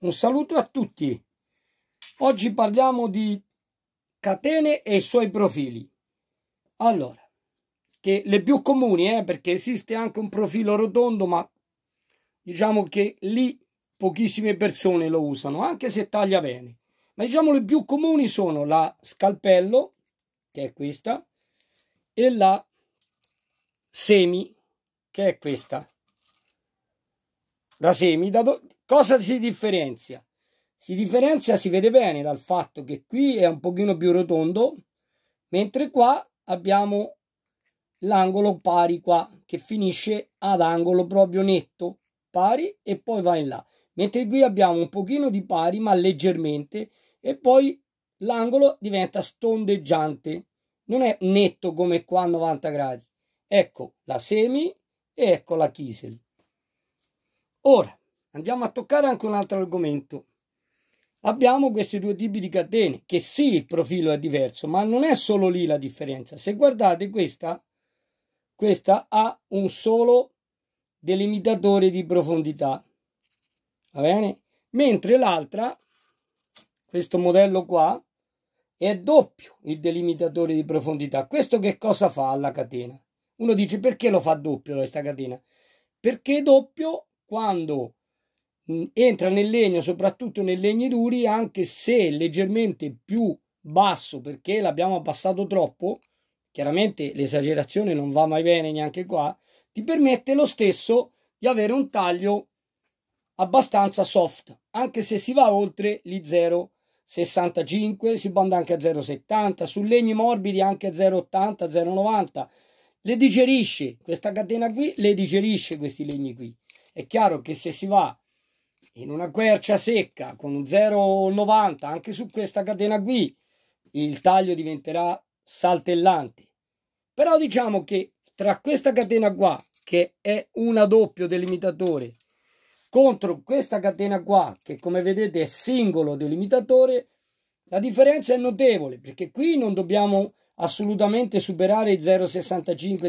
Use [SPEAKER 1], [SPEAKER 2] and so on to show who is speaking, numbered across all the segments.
[SPEAKER 1] Un saluto a tutti. Oggi parliamo di catene e i suoi profili. Allora, che le più comuni, eh, perché esiste anche un profilo rotondo, ma diciamo che lì pochissime persone lo usano, anche se taglia bene. Ma diciamo le più comuni sono la scalpello, che è questa, e la semi, che è questa da semi, da do... cosa si differenzia? Si differenzia, si vede bene dal fatto che qui è un pochino più rotondo, mentre qua abbiamo l'angolo pari qua, che finisce ad angolo proprio netto, pari, e poi va in là. Mentre qui abbiamo un pochino di pari, ma leggermente, e poi l'angolo diventa stondeggiante. Non è netto come qua a 90 gradi. Ecco la semi e ecco la Kiesel. Ora andiamo a toccare anche un altro argomento. Abbiamo questi due tipi di catene, che sì, il profilo è diverso, ma non è solo lì la differenza. Se guardate questa, questa ha un solo delimitatore di profondità, va bene? Mentre l'altra, questo modello qua, è doppio il delimitatore di profondità. Questo che cosa fa alla catena? Uno dice perché lo fa doppio questa catena? Perché doppio quando mm, entra nel legno, soprattutto nei legni duri, anche se leggermente più basso perché l'abbiamo abbassato troppo, chiaramente l'esagerazione non va mai bene neanche qua, ti permette lo stesso di avere un taglio abbastanza soft, anche se si va oltre gli 0,65, si banda anche a 0,70, su legni morbidi anche a 0,80, 0,90, le digerisce, questa catena qui le digerisce questi legni qui. È chiaro che se si va in una quercia secca con un 0,90 anche su questa catena qui, il taglio diventerà saltellante. Però diciamo che tra questa catena qua, che è una doppio delimitatore, contro questa catena qua, che come vedete è singolo delimitatore, la differenza è notevole, perché qui non dobbiamo assolutamente superare i 0,65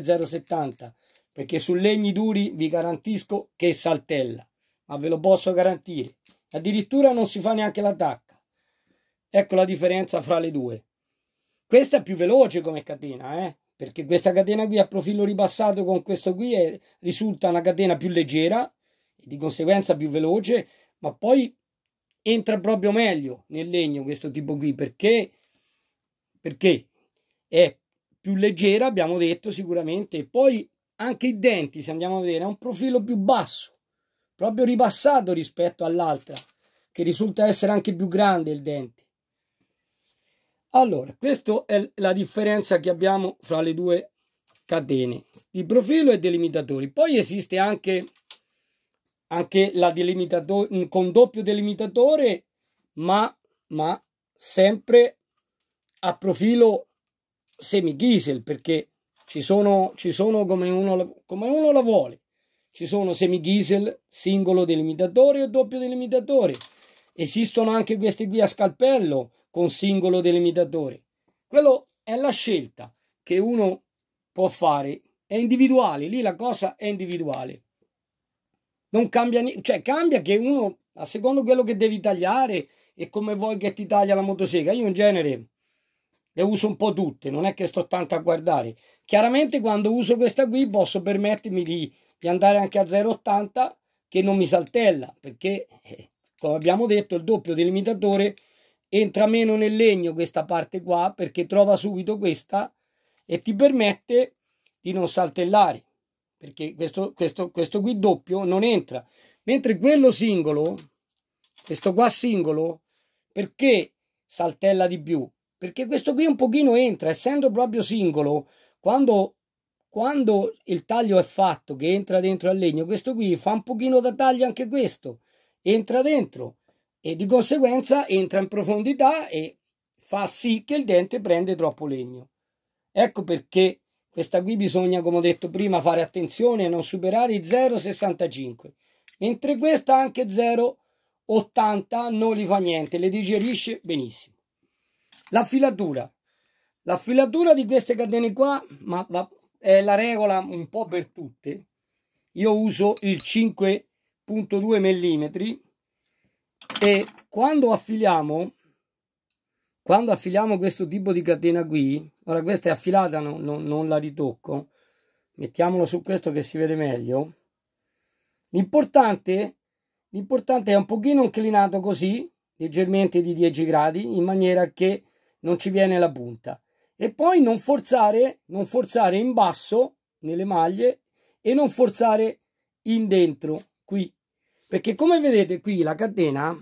[SPEAKER 1] 0,70 perché su legni duri vi garantisco che saltella, ma ve lo posso garantire. Addirittura non si fa neanche la Ecco la differenza fra le due. Questa è più veloce come catena, eh? perché questa catena qui a profilo ripassato con questo qui è, risulta una catena più leggera e di conseguenza più veloce, ma poi entra proprio meglio nel legno questo tipo qui perché, perché è più leggera, abbiamo detto sicuramente, e poi anche i denti, se andiamo a vedere, ha un profilo più basso, proprio ribassato rispetto all'altra, che risulta essere anche più grande il dente. Allora, questa è la differenza che abbiamo fra le due catene di profilo e delimitatori. Poi esiste anche, anche la delimitatore con doppio delimitatore, ma, ma sempre a profilo semi diesel perché ci sono, ci sono come, uno, come uno la vuole. Ci sono semi-diesel, singolo delimitatore o doppio delimitatore. Esistono anche questi qui a scalpello con singolo delimitatore. Quello è la scelta che uno può fare. È individuale, lì la cosa è individuale. Non cambia niente, cioè cambia che uno, a secondo quello che devi tagliare e come vuoi che ti taglia la motosega. Io in genere le uso un po' tutte, non è che sto tanto a guardare. Chiaramente quando uso questa qui posso permettermi di, di andare anche a 0,80 che non mi saltella, perché eh, come abbiamo detto il doppio delimitatore entra meno nel legno questa parte qua, perché trova subito questa e ti permette di non saltellare, perché questo, questo, questo qui doppio non entra. Mentre quello singolo, questo qua singolo, perché saltella di più? Perché questo qui un pochino entra, essendo proprio singolo, quando, quando il taglio è fatto, che entra dentro al legno, questo qui fa un pochino da taglio anche questo, entra dentro e di conseguenza entra in profondità e fa sì che il dente prende troppo legno. Ecco perché questa qui bisogna, come ho detto prima, fare attenzione a non superare i 0,65, mentre questa anche 0,80 non li fa niente, le digerisce benissimo. La filatura. La filatura di queste catene qua ma va, è la regola un po' per tutte. Io uso il 5.2 mm e quando affiliamo quando affiliamo questo tipo di catena qui, ora questa è affilata, no, no, non la ritocco, mettiamolo su questo che si vede meglio, l'importante, l'importante è un pochino inclinato così, leggermente di 10 gradi, in maniera che non ci viene la punta. E poi non forzare, non forzare in basso nelle maglie e non forzare in dentro qui. Perché come vedete qui la catena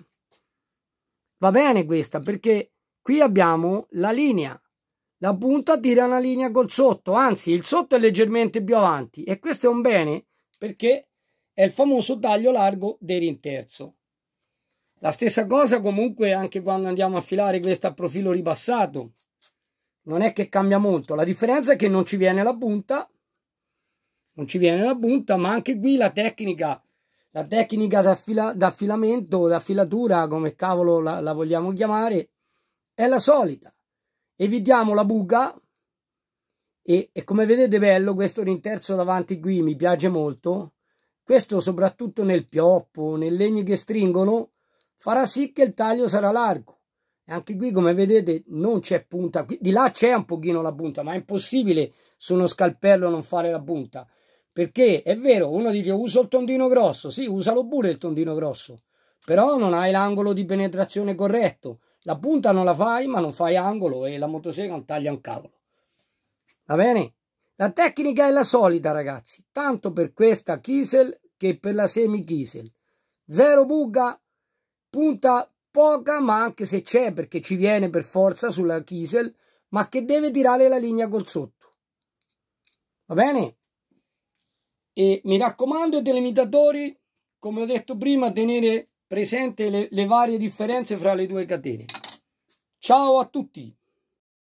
[SPEAKER 1] va bene questa perché qui abbiamo la linea. La punta tira una linea col sotto, anzi il sotto è leggermente più avanti e questo è un bene perché è il famoso taglio largo del rinterzo. La stessa cosa comunque anche quando andiamo a filare questo a profilo ribassato. Non è che cambia molto, la differenza è che non ci viene la punta, non ci viene la punta, ma anche qui la tecnica, la tecnica d'affila, d'affilamento, d'affilatura, come cavolo la, la vogliamo chiamare, è la solita. Evitiamo la buca, e, e, come vedete bello questo rinterzo davanti qui mi piace molto questo soprattutto nel pioppo nei legni che stringono farà sì che il taglio sarà largo e anche qui come vedete non c'è punta di là c'è un pochino la punta ma è impossibile su uno scalpello non fare la punta perché è vero uno dice uso il tondino grosso sì usalo pure il tondino grosso però non hai l'angolo di penetrazione corretto la punta non la fai ma non fai angolo e la motosega non taglia un cavolo va bene la tecnica è la solita ragazzi tanto per questa kiesel che per la semi kiesel zero buga punta poca ma anche se c'è perché ci viene per forza sulla Kiesel ma che deve tirare la linea col sotto va bene? e mi raccomando delimitatori come ho detto prima tenere presente le, le varie differenze fra le due catene ciao a tutti